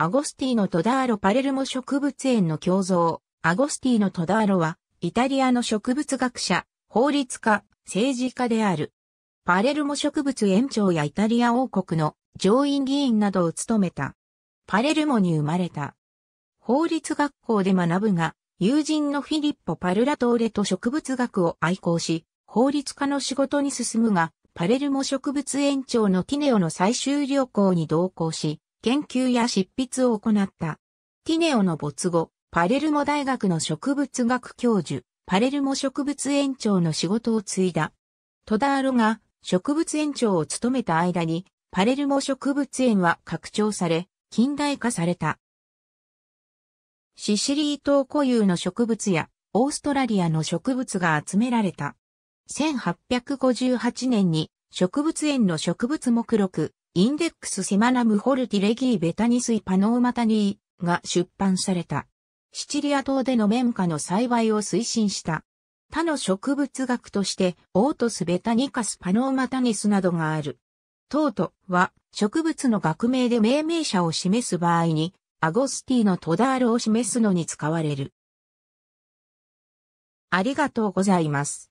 アゴスティーノ・トダーロ・パレルモ植物園の胸像、アゴスティーノ・トダーロは、イタリアの植物学者、法律家、政治家である。パレルモ植物園長やイタリア王国の上院議員などを務めた。パレルモに生まれた。法律学校で学ぶが、友人のフィリッポ・パルラトーレと植物学を愛好し、法律家の仕事に進むが、パレルモ植物園長のティネオの最終旅行に同行し、研究や執筆を行った。ティネオの没後、パレルモ大学の植物学教授、パレルモ植物園長の仕事を継いだ。トダーロが植物園長を務めた間に、パレルモ植物園は拡張され、近代化された。シシリー島固有の植物やオーストラリアの植物が集められた。1858年に植物園の植物目録インデックスセマナムホルティレギーベタニスイパノーマタニーが出版された。シチリア島での綿花の栽培を推進した。他の植物学として、オートスベタニカスパノーマタニスなどがある。トートは植物の学名で命名者を示す場合に、アゴスティのトダールを示すのに使われる。ありがとうございます。